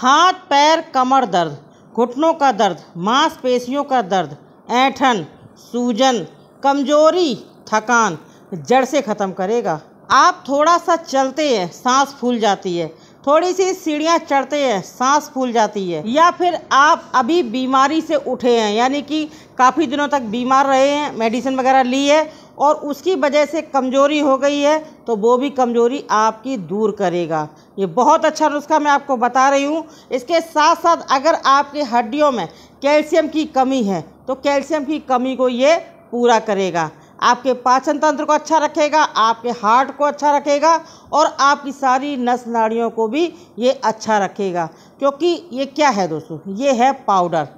हाथ पैर कमर दर्द घुटनों का दर्द मांसपेशियों का दर्द ऐठन सूजन कमजोरी थकान जड़ से ख़त्म करेगा आप थोड़ा सा चलते हैं सांस फूल जाती है थोड़ी सी सीढ़ियाँ चढ़ते हैं सांस फूल जाती है या फिर आप अभी बीमारी से उठे हैं यानी कि काफ़ी दिनों तक बीमार रहे हैं मेडिसिन वगैरह ली है और उसकी वजह से कमज़ोरी हो गई है तो वो भी कमज़ोरी आपकी दूर करेगा ये बहुत अच्छा नुस्खा मैं आपको बता रही हूँ इसके साथ साथ अगर आपके हड्डियों में कैल्शियम की कमी है तो कैल्शियम की कमी को ये पूरा करेगा आपके पाचन तंत्र को अच्छा रखेगा आपके हार्ट को अच्छा रखेगा और आपकी सारी नस नाड़ियों को भी ये अच्छा रखेगा क्योंकि ये क्या है दोस्तों ये है पाउडर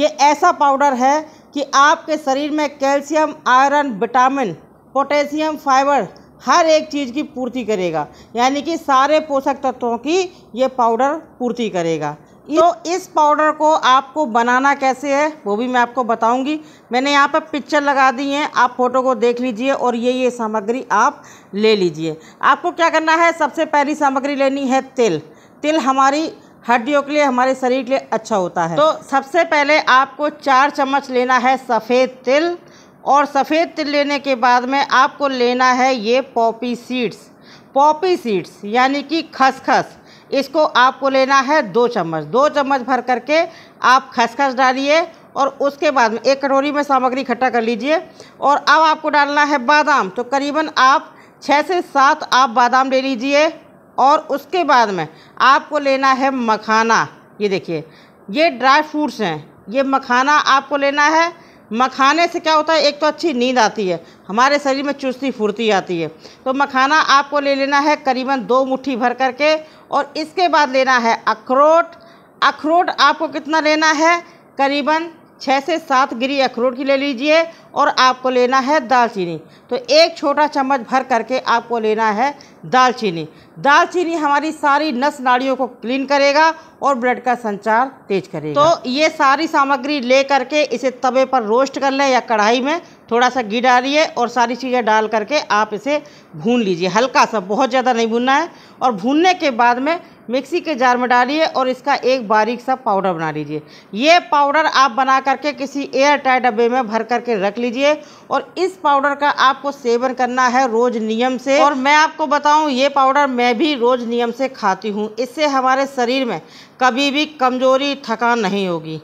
ये ऐसा पाउडर है कि आपके शरीर में calcium iron vitamin potassium fibre हर एक चीज़ की पूर्ति करेगा यानी कि सारे पोषक तत्वों की ये पाउडर पूर्ति करेगा तो इस पाउडर को आपको बनाना कैसे है वो भी मैं आपको बताऊंगी मैंने यहाँ पर पिक्चर लगा दी है आप फोटो को देख लीजिए और ये ये सामग्री आप ले लीजिए आपको क्या करना है सबसे पहली सामग्री लेनी है तिल तिल हमारी हड्डियों के लिए हमारे शरीर के लिए अच्छा होता है तो सबसे पहले आपको चार चम्मच लेना है सफ़ेद तिल और सफ़ेद तिल लेने के बाद में आपको लेना है ये पॉपी सीड्स पॉपी सीड्स यानी कि खसखस इसको आपको लेना है दो चम्मच दो चम्मच भर करके आप खसखस डालिए और उसके बाद में एक कटोरी में सामग्री इकट्ठा कर लीजिए और अब आपको डालना है बादाम तो करीबन आप छः से सात आप बादाम ले लीजिए और उसके बाद में आपको लेना है मखाना ये देखिए ये ड्राई फ्रूट्स हैं ये मखाना आपको लेना है मखाने से क्या होता है एक तो अच्छी नींद आती है हमारे शरीर में चुस्ती फुर्ती आती है तो मखाना आपको ले लेना है करीबन दो मुट्ठी भर करके और इसके बाद लेना है अखरोट अखरोट आपको कितना लेना है करीबन छः से सात गिरी अखरोट की ले लीजिए और आपको लेना है दालचीनी तो एक छोटा चम्मच भर करके आपको लेना है दालचीनी दालचीनी हमारी सारी नस नाड़ियों को क्लीन करेगा और ब्लड का संचार तेज करेगा तो ये सारी सामग्री ले करके इसे तवे पर रोस्ट कर लें या कढ़ाई में थोड़ा सा घी डालिए और सारी चीज़ें डाल करके आप इसे भून लीजिए हल्का सा बहुत ज़्यादा नहीं भूनना है और भूनने के बाद में मिक्सी के जार में डालिए और इसका एक बारीक सा पाउडर बना लीजिए ये पाउडर आप बना करके किसी एयर टाइट डब्बे में भर करके रख लीजिए और इस पाउडर का आपको सेवन करना है रोज़ नियम से और मैं आपको बताऊं ये पाउडर मैं भी रोज़ नियम से खाती हूँ इससे हमारे शरीर में कभी भी कमज़ोरी थकान नहीं होगी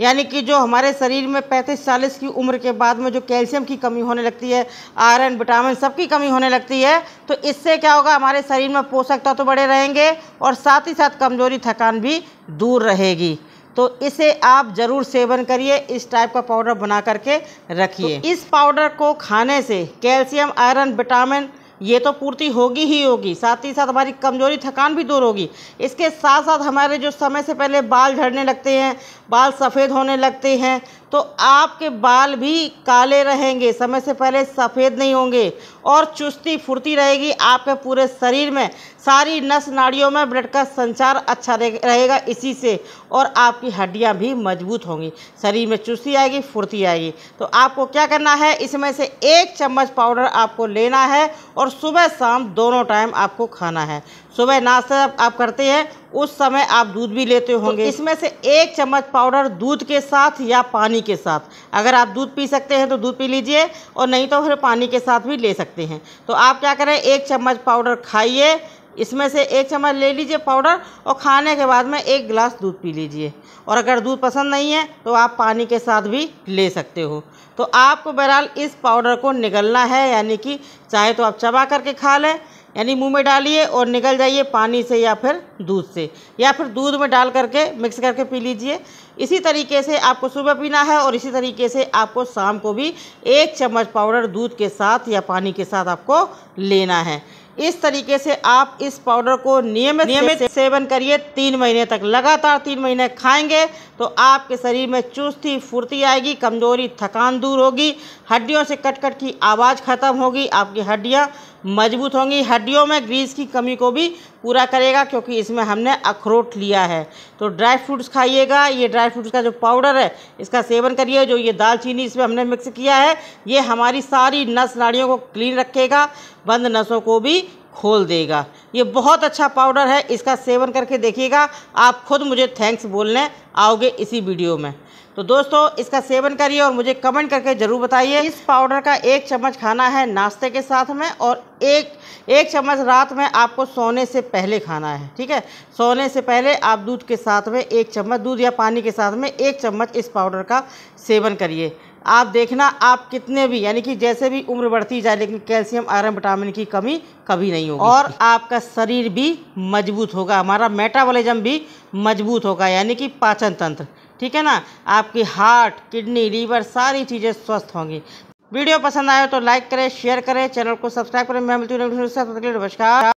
यानी कि जो हमारे शरीर में पैंतीस चालीस की उम्र के बाद में जो कैल्शियम की कमी होने लगती है आयरन विटामिन सब की कमी होने लगती है तो इससे क्या होगा हमारे शरीर में पोषक तत्व तो बढ़े रहेंगे और साथ ही साथ कमजोरी थकान भी दूर रहेगी तो इसे आप ज़रूर सेवन करिए इस टाइप का पाउडर बना करके रखिए तो इस पाउडर को खाने से कैल्शियम आयरन विटामिन ये तो पूर्ति होगी ही होगी साथ ही साथ हमारी कमजोरी थकान भी दूर होगी इसके साथ साथ हमारे जो समय से पहले बाल झड़ने लगते हैं बाल सफ़ेद होने लगते हैं तो आपके बाल भी काले रहेंगे समय से पहले सफ़ेद नहीं होंगे और चुस्ती फुर्ती रहेगी आपके पूरे शरीर में सारी नस नाड़ियों में ब्लड का संचार अच्छा रहेगा इसी से और आपकी हड्डियां भी मजबूत होंगी शरीर में चुस्ती आएगी फुर्ती आएगी तो आपको क्या करना है इसमें से एक चम्मच पाउडर आपको लेना है और सुबह शाम दोनों टाइम आपको खाना है सुबह नाश्ता आप करते हैं उस समय आप दूध भी लेते तो होंगे तो इसमें से एक चम्मच पाउडर दूध के साथ या पानी के साथ अगर आप दूध पी सकते हैं तो दूध पी लीजिए और नहीं तो फिर पानी के साथ भी ले सकते हैं तो आप क्या करें एक चम्मच पाउडर खाइए इसमें से एक चम्मच ले लीजिए पाउडर और खाने के बाद में एक गिलास दूध पी लीजिए और अगर दूध पसंद नहीं है तो आप पानी के साथ भी ले सकते हो तो आपको बहरहाल इस पाउडर को निगलना है यानी कि चाहे तो आप चबा करके खा लें यानी मुंह में डालिए और निकल जाइए पानी से या फिर दूध से या फिर दूध में डाल करके मिक्स करके पी लीजिए इसी तरीके से आपको सुबह पीना है और इसी तरीके से आपको शाम को भी एक चम्मच पाउडर दूध के साथ या पानी के साथ आपको लेना है इस तरीके से आप इस पाउडर को नियमित नियमित सेवन करिए तीन महीने तक लगातार तीन महीने खाएंगे तो आपके शरीर में चुस्ती फुर्ती आएगी कमजोरी थकान दूर होगी हड्डियों से कटकट कट की आवाज़ ख़त्म होगी आपकी हड्डियाँ मजबूत होंगी हड्डियों में ग्रीस की कमी को भी पूरा करेगा क्योंकि इसमें हमने अखरोट लिया है तो ड्राई फ्रूट्स खाइएगा ये ड्राई फ्रूट्स का जो पाउडर है इसका सेवन करिए जो ये दालचीनी इसमें हमने मिक्स किया है ये हमारी सारी नस नाड़ियों को क्लीन रखेगा बंद नसों को भी खोल देगा ये बहुत अच्छा पाउडर है इसका सेवन करके देखिएगा आप खुद मुझे थैंक्स बोलने आओगे इसी वीडियो में तो दोस्तों इसका सेवन करिए और मुझे कमेंट करके ज़रूर बताइए इस पाउडर का एक चम्मच खाना है नाश्ते के साथ में और एक एक चम्मच रात में आपको सोने से पहले खाना है ठीक है सोने से पहले आप दूध के साथ में एक चम्मच दूध या पानी के साथ में एक चम्मच इस पाउडर का सेवन करिए आप देखना आप कितने भी यानी कि जैसे भी उम्र बढ़ती जाए लेकिन कैल्शियम आयरन विटामिन की कमी कभी नहीं होगी और आपका शरीर भी मजबूत होगा हमारा मेटाबॉलिज्म भी मजबूत होगा यानी कि पाचन तंत्र ठीक है ना आपकी हार्ट किडनी लीवर सारी चीज़ें स्वस्थ होंगी वीडियो पसंद आए तो लाइक करें शेयर करें चैनल को सब्सक्राइब करें मैं मिलती हूँ नमस्कार